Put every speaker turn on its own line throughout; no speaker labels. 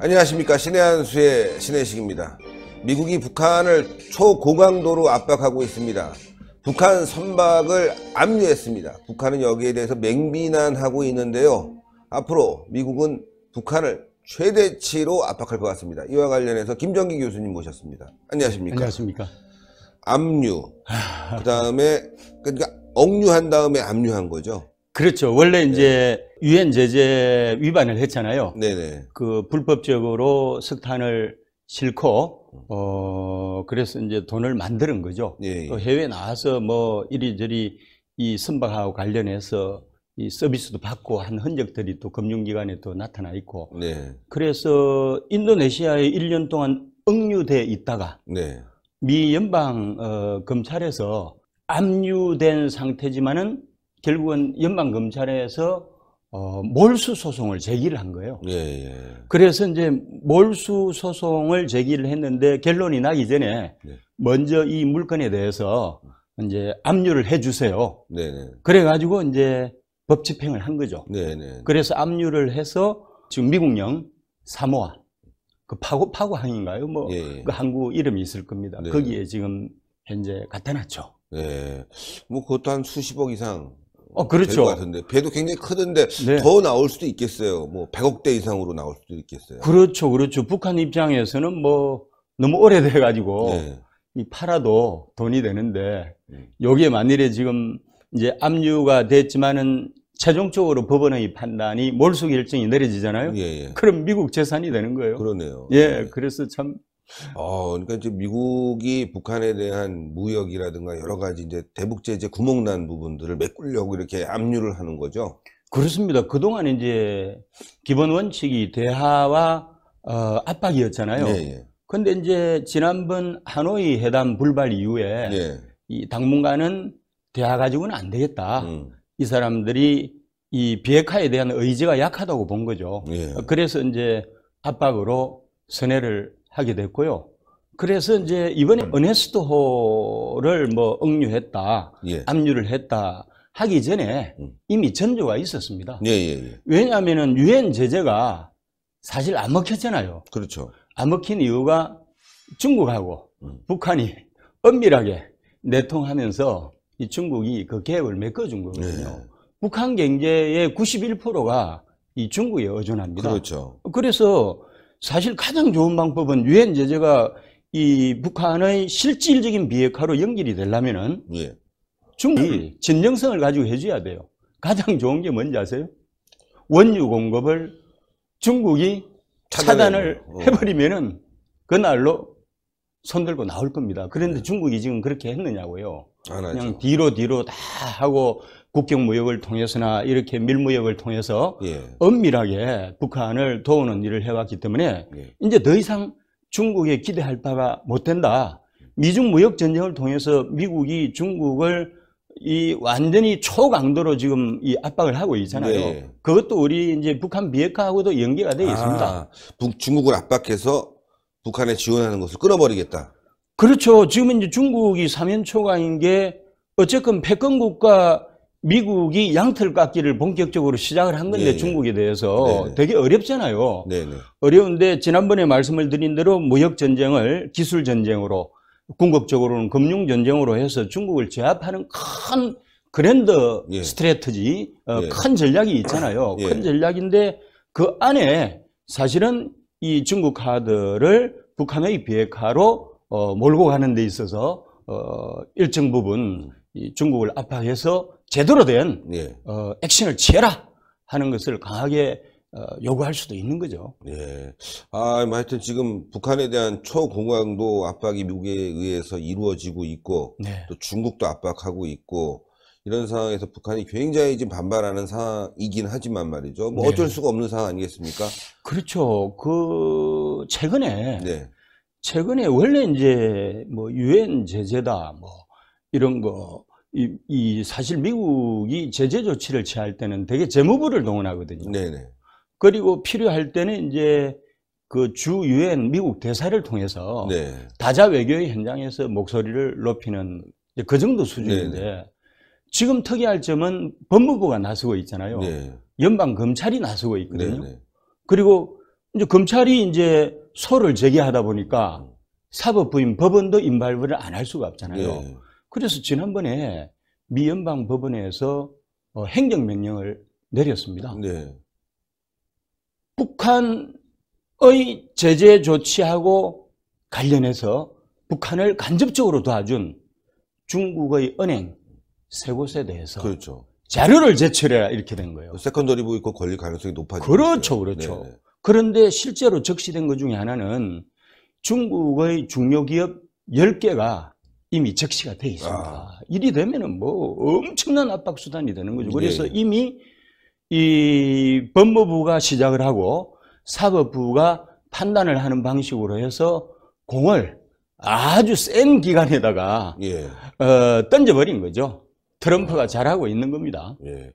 안녕하십니까 신의 한수의 신의식입니다 미국이 북한을 초고강도로 압박하고 있습니다 북한 선박을 압류했습니다 북한은 여기에 대해서 맹비난하고 있는데요 앞으로 미국은 북한을 최대치로 압박할 것 같습니다 이와 관련해서 김정기 교수님 모셨습니다 안녕하십니까 안녕하십니까 압류 그 다음에 그러니까 억류한 다음에 압류한 거죠
그렇죠. 원래 네. 이제 유엔 제재 위반을 했잖아요. 네네. 그 불법적으로 석탄을 싣고어 음. 그래서 이제 돈을 만드는 거죠. 예, 예. 해외 나와서 뭐 이리저리 이 선박하고 관련해서 이 서비스도 받고 한 흔적들이 또 금융기관에 또 나타나
있고. 네.
그래서 인도네시아에 1년 동안 억류돼 있다가 네. 미 연방 어, 검찰에서 압류된 상태지만은 결국은 연방 검찰에서 어, 몰수 소송을 제기를 한 거예요. 예, 예. 그래서 이제 몰수 소송을 제기를 했는데 결론이 나기 전에 네. 먼저 이 물건에 대해서 이제 압류를 해주세요. 네, 네. 그래가지고 이제 법 집행을 한 거죠. 네, 네, 네. 그래서 압류를 해서 지금 미국령 사모아 그 파고 파고항인가요? 뭐그 예, 예. 항구 이름이 있을
겁니다. 거기에 지금 현재 갖다 놨죠. 예. 뭐 그것도 한 수십억 이상
어, 그렇죠. 될것 같은데
배도 굉장히 크던데 네. 더 나올 수도 있겠어요. 뭐 100억대 이상으로 나올 수도 있겠어요. 그렇죠, 그렇죠. 북한 입장에서는 뭐 너무 오래돼 가지고
네. 이 팔아도 돈이 되는데 네. 여기에 만일에 지금 이제 압류가 됐지만은 최종적으로 법원의 판단이 몰수 결정이 내려지잖아요. 예,
예. 그럼 미국 재산이 되는 거예요. 그러네요. 예, 예. 그래서 참 어, 그러니까 이제 미국이 북한에 대한 무역이라든가 여러 가지 이제 대북 제재 구멍난 부분들을 메꾸려고 이렇게 압류를 하는 거죠. 그렇습니다. 그동안 이제 기본 원칙이
대화와 어, 압박이었잖아요. 예, 예. 근데 이제 지난번 하노이 회담 불발 이후에 예. 이 당분간은 대화 가지고는 안 되겠다. 음. 이 사람들이 이 비핵화에 대한 의지가 약하다고 본 거죠. 예. 그래서 이제 압박으로 선회를 하게 됐고요. 그래서 이제 이번에 음. 은 어네스토호를 뭐 억류했다, 예. 압류를 했다 하기 전에 음. 이미 전조가 있었습니다. 예, 예, 예, 왜냐하면은 유엔 제재가 사실 안 먹혔잖아요. 그렇죠. 안 먹힌 이유가 중국하고 음. 북한이 엄밀하게 내통하면서 이 중국이 그 계획을 메꿔준 거거든요. 예. 북한 경제의 91%가 이 중국에 의존합니다. 그렇죠. 그래서 사실 가장 좋은 방법은 유엔 제재가 이 북한의 실질적인 비핵화로 연결이 되려면은 예. 중국이 진정성을 가지고 해줘야 돼요. 가장 좋은 게 뭔지 아세요? 원유 공급을 중국이 차단을 어. 해버리면은 그날로 손들고 나올 겁니다. 그런데 네. 중국이 지금 그렇게 했느냐고요. 그냥 뒤로 뒤로 다 하고 국경 무역을 통해서나 이렇게 밀무역을 통해서 예. 엄밀하게 북한을 도우는 일을 해왔기 때문에 예. 이제 더 이상 중국에 기대할 바가 못 된다. 미중 무역 전쟁을 통해서 미국이 중국을 이 완전히 초강도로 지금 이 압박을 하고 있잖아요. 네. 그것도 우리 이제 북한 비핵화하고도 연계가 되어 있습니다. 아,
북, 중국을 압박해서 북한에 지원하는 것을 끊어버리겠다.
그렇죠. 지금 이제 중국이 사면 초강인게 어쨌건 패권 국과 미국이 양털 깎기를 본격적으로 시작을 한 건데 네, 네. 중국에 대해서 네네. 네. 되게 어렵잖아요. 네네. 네. 어려운데 지난번에 말씀을 드린 대로 무역 전쟁을 기술 전쟁으로 궁극적으로는 금융 전쟁으로 해서 중국을 제압하는 큰 그랜드 예. 스트레트지 어, 예. 큰 전략이 있잖아요. 예. 큰 전략인데 그 안에 사실은 이 중국 카드를 북한의 비핵화로 어, 몰고 가는 데 있어서 어, 일정 부분 이 중국을 압박해서 제대로
된 예. 어, 액션을 취해라 하는 것을 강하게 어, 요구할 수도 있는 거죠. 예. 아, 뭐 하여튼 지금 북한에 대한 초공항도 압박이 미국에 의해서 이루어지고 있고 네. 또 중국도 압박하고 있고 이런 상황에서 북한이 굉장히 지금 반발하는 상황이긴 하지만 말이죠. 뭐 네. 어쩔 네. 수가 없는 상황 아니겠습니까?
그렇죠.
그 최근에 네. 최근에 원래 이제
뭐 유엔 제재다 뭐 이런 거 이, 이 사실 미국이 제재 조치를 취할 때는 되게 재무부를 동원하거든요. 네네. 그리고 필요할 때는 이제 그 주 유엔 미국 대사를 통해서 네. 다자 외교의 현장에서 목소리를 높이는 그 정도 수준인데 네네. 지금 특이할 점은 법무부가 나서고 있잖아요. 네. 연방 검찰이 나서고 있거든요. 네네. 그리고 이제 검찰이 이제 소를 제기하다 보니까 사법부인 법원도 인발부를 안 할 수가 없잖아요. 네. 그래서 지난번에 미 연방 법원에서 어, 행정명령을 내렸습니다. 네. 북한의 제재 조치하고 관련해서 북한을 간접적으로 도와준 중국의 은행 세 곳에 대해서 그렇죠. 자료를 제출해라 이렇게 된 거예요. 세컨더리보이고 권리 가능성이 높아지죠. 그렇죠, 그렇죠. 네, 네 그런데 실제로 적시된 것 중에 하나는 중국의 중요기업 10개가 이미 적시가 돼 있습니다. 아. 일이 되면은 뭐 엄청난 압박 수단이 되는 거죠. 그래서 네. 이미 이 법무부가 시작을 하고 사법부가 판단을 하는 방식으로 해서 공을 아주 센 기간에다가 예. 어, 던져버린 거죠. 트럼프가 아. 잘하고 있는 겁니다. 예.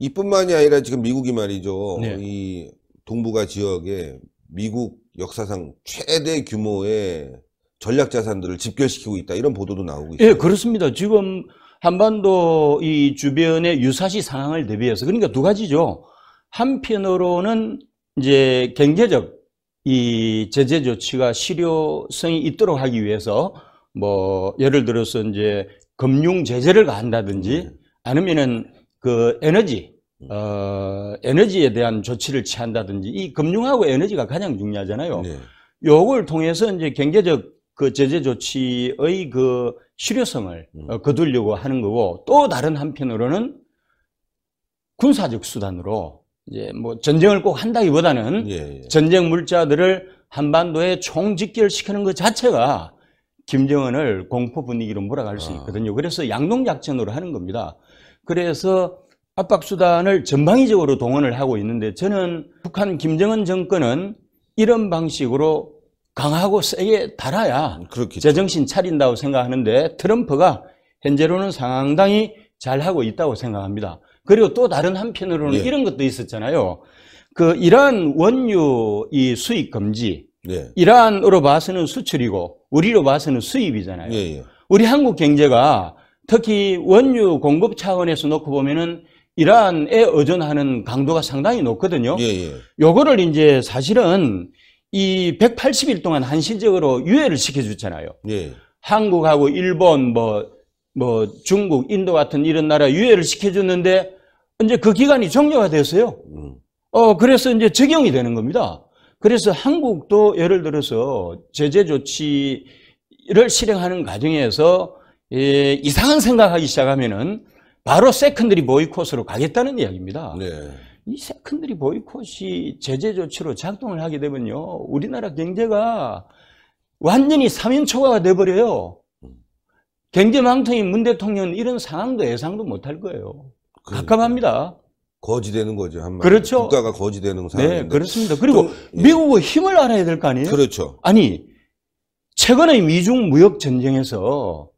이뿐만이 아니라 지금 미국이 말이죠. 네. 이 동북아 지역에 미국 역사상 최대 규모의 전략 자산들을 집결시키고 있다 이런 보도도 나오고
있어요. 예, 그렇습니다. 지금 한반도 이 주변의 유사시 상황을 대비해서 그러니까 두 가지죠. 한편으로는 이제 경제적 이 제재 조치가 실효성이 있도록 하기 위해서 뭐 예를 들어서 이제 금융 제재를 한다든지 음. 아니면은 그 에너지 음. 어 에너지에 대한 조치를 취한다든지 이 금융하고 에너지가 가장 중요하잖아요. 네. 요걸 통해서 이제 경제적 그 제재 조치의 그 실효성을 음. 어, 거두려고 하는 거고 또 다른 한편으로는 군사적 수단으로 이제 뭐 전쟁을 꼭 한다기보다는 예, 예. 전쟁 물자들을 한반도에 총집결시키는 것 자체가 김정은을 공포 분위기로 몰아갈 수 아. 있거든요. 아. 그래서 양동 작전으로 하는 겁니다. 그래서 압박 수단을 전방위적으로 동원을 하고 있는데 저는 북한 김정은 정권은 이런 방식으로 강하고 세게 달아야 그렇겠죠. 제정신 차린다고 생각하는데 트럼프가 현재로는 상당히 잘하고 있다고 생각합니다. 그리고 또 다른 한편으로는 예. 이런 것도 있었잖아요. 그 이란 원유 이 수입 금지. 예. 이란으로 봐서는 수출이고 우리로 봐서는 수입이잖아요. 예예. 예. 우리 한국 경제가 특히 원유 공급 차원에서 놓고 보면은 이란에 의존하는 강도가 상당히 높거든요. 예예. 예. 요거를 이제 사실은 이 180일 동안 한신적으로 유예를 시켜줬잖아요. 예. 한국하고 일본, 뭐, 뭐, 중국, 인도 같은 이런 나라 유예를 시켜줬는데, 이제 그 기간이 종료가 됐어요. 음. 어, 그래서 이제 적용이 되는 겁니다. 그래서 한국도 예를 들어서 제재 조치를 실행하는 과정에서 예, 이상한 생각하기 시작하면은 바로 세컨드리 보이콧으로 가겠다는 이야기입니다. 네. 이 세컨드리 보이콧이 제재 조치로 작동을 하게 되면요. 우리나라 경제가 완전히 3인 초과가 돼버려요. 음. 경제망통인 문 대통령은 이런 상황도 예상도 못할 거예요.
그러니까. 갑갑합니다. 거지되는 거죠 한마디로. 그렇죠. 국가가 거지되는 네, 상황인데. 네, 그렇습니다. 그리고
또, 예. 미국의 힘을 알아야 될 거 아니에요? 그렇죠. 아니 최근의 미중 무역 전쟁에서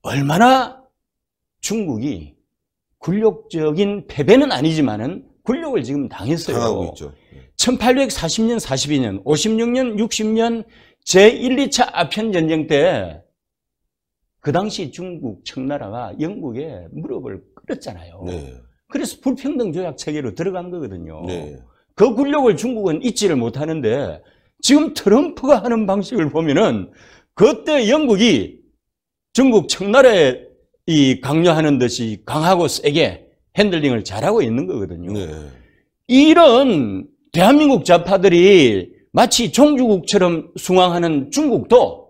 얼마나 중국이 군력적인 패배는 아니지만은 굴욕을 지금 당했어요. 당하고 있죠. 1840년, 42년, 56년, 60년 제1, 2차 아편 전쟁 때 그 당시 중국 청나라가 영국에 무릎을 꿇었잖아요. 네. 그래서 불평등 조약 체계로 들어간 거거든요. 네. 그 굴욕을 중국은 잊지를 못하는데 지금 트럼프가 하는 방식을 보면은 그때 영국이 중국 청나라에 이 강요하는 듯이 강하고 세게 핸들링을 잘하고 있는 거거든요. 네. 이런 대한민국 좌파들이 마치 종주국처럼 숭앙하는 중국도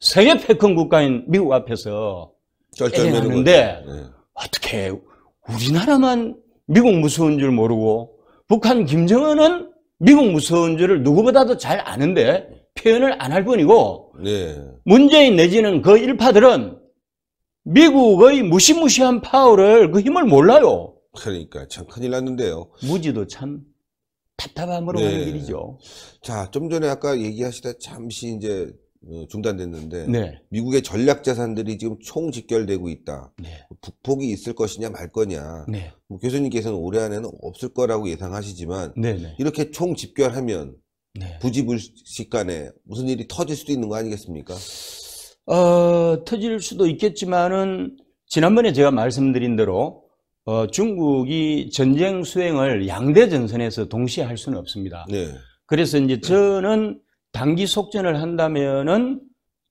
세계 패권 국가인 미국 앞에서 쩔쩔매는데
네. 어떻게
우리나라만 미국 무서운 줄 모르고 북한 김정은은 미국 무서운 줄을 누구보다도 잘 아는데 표현을 안 할 뿐이고 네. 문재인 내지는 그 일파들은 미국의 무시무시한 파워를 그 힘을 몰라요.
그러니까 참 큰일 났는데요. 무지도 참 답답함으로 네. 가는 길이죠. 자, 좀 전에 아까 얘기하시다 잠시 이제 어, 중단됐는데 네. 미국의 전략 자산들이 지금 총집결되고 있다. 네. 북폭이 있을 것이냐 말 거냐. 네. 뭐 교수님께서는 올해 안에는 없을 거라고 예상하시지만 네, 네. 이렇게 총집결하면 네. 부지불식간에 무슨 일이 터질 수도 있는 거 아니겠습니까? 어, 터질 수도 있겠지만은 지난번에 제가 말씀드린 대로
어, 중국이 전쟁 수행을 양대 전선에서 동시에 할 수는 없습니다. 네. 그래서 이제 저는 단기 속전을 한다면은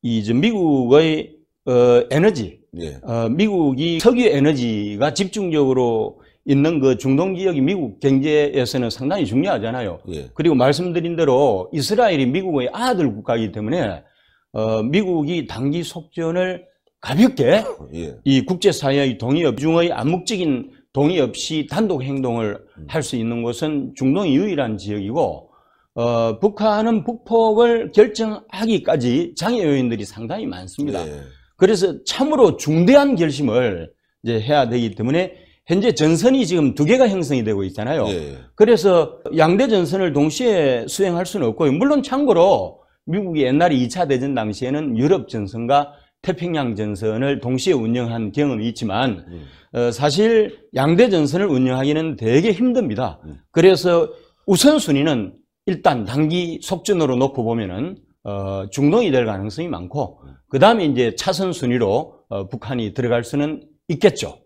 이제 미국의 어, 에너지, 네. 어, 미국이 석유 에너지가 집중적으로 있는 그 중동 지역이 미국 경제에서는 상당히 중요하잖아요. 네. 그리고 말씀드린 대로 이스라엘이 미국의 아들 국가이기 때문에 어, 미국이 단기 속전을 가볍게 예. 이 국제사회의 동의 없, 중의 암묵적인 동의 없이 단독 행동을 음. 할수 있는 곳은 중동이 유일한 지역이고 어, 북한은 북폭을 결정하기까지 장애 요인들이 상당히 많습니다. 예. 그래서 참으로 중대한 결심을 이제 해야 되기 때문에 현재 전선이 지금 두 개가 형성이 되고 있잖아요. 예. 그래서 양대 전선을 동시에 수행할 수는 없고요. 물론 참고로 미국이 옛날에 2차 대전 당시에는 유럽 전선과 태평양 전선을 동시에 운영한 경험이 있지만 음. 어, 사실 양대 전선을 운영하기는 되게 힘듭니다. 음. 그래서 우선순위는 일단 단기 속전으로 놓고 보면은 어, 중동이 될 가능성이 많고 음. 그 다음에 이제 차선 순위로 어, 북한이 들어갈 수는 있겠죠.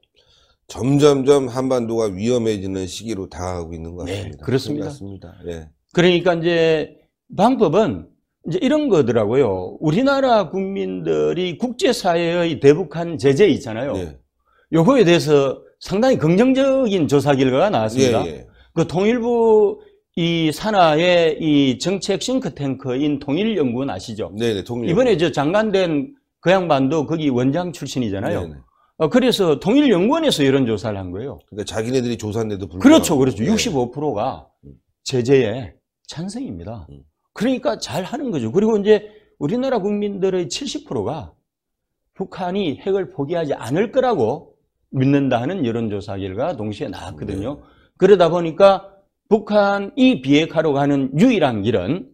점점점 한반도가 위험해지는 시기로 다가가고 있는 것 네, 같습니다. 네, 그렇습니다. 그 네.
그러니까 이제 방법은 이제 이런 거더라고요. 우리나라 국민들이 국제사회의 대북한 제재 있잖아요. 네. 예. 요거에 대해서 상당히 긍정적인 조사 결과가 나왔습니다. 예, 예. 그 통일부 이 산하의 이 정책 싱크탱크인 통일연구원 아시죠? 네, 네 통일. 이번에 저 장관된 그 양반도 거기 원장 출신이잖아요. 네네. 네. 어, 그래서 통일연구원에서 이런 조사를 한 거예요.
그러니까 자기네들이 조사한데도
불구하고. 그렇죠, 그렇죠. 네. 예. 65%가 음. 제재에 찬성입니다. 음. 그러니까 잘 하는 거죠. 그리고 이제 우리나라 국민들의 70%가 북한이 핵을 포기하지 않을 거라고 믿는다 하는 여론조사 결과 동시에 나왔거든요. 네. 그러다 보니까 북한이 비핵화로 가는 유일한 길은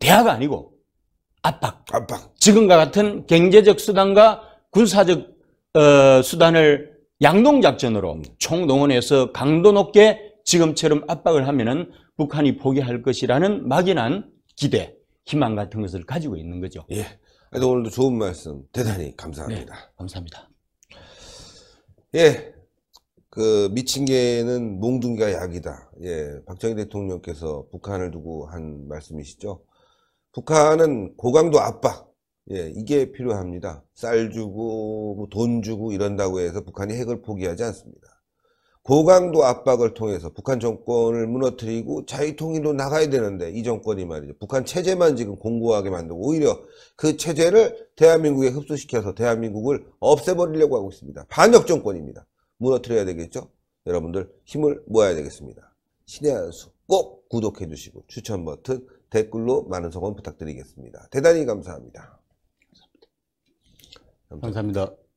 대화가 아니고 압박. 압박. 지금과 같은 경제적 수단과 군사적 어, 수단을 양동작전으로 네. 총동원해서 강도 높게 지금처럼 압박을 하면은 북한이 포기할 것이라는 막연한 기대, 희망 같은 것을 가지고 있는 거죠. 예.
오늘도 좋은 말씀 대단히 감사합니다.
네, 감사합니다.
예. 그 미친 개는 몽둥이가 약이다. 예. 박정희 대통령께서 북한을 두고 한 말씀이시죠. 북한은 고강도 압박. 예, 이게 필요합니다. 쌀 주고 뭐 돈 주고 이런다고 해서 북한이 핵을 포기하지 않습니다. 보강도 압박을 통해서 북한 정권을 무너뜨리고 자유통일로 나가야 되는데 이 정권이 말이죠. 북한 체제만 지금 공고하게 만들고 오히려 그 체제를 대한민국에 흡수시켜서 대한민국을 없애버리려고 하고 있습니다. 반역 정권입니다. 무너뜨려야 되겠죠? 여러분들 힘을 모아야 되겠습니다. 신의 한수꼭 구독해 주시고 추천 버튼 댓글로 많은 성원 부탁드리겠습니다. 대단히 감사합니다. 감사합니다. 감사합니다.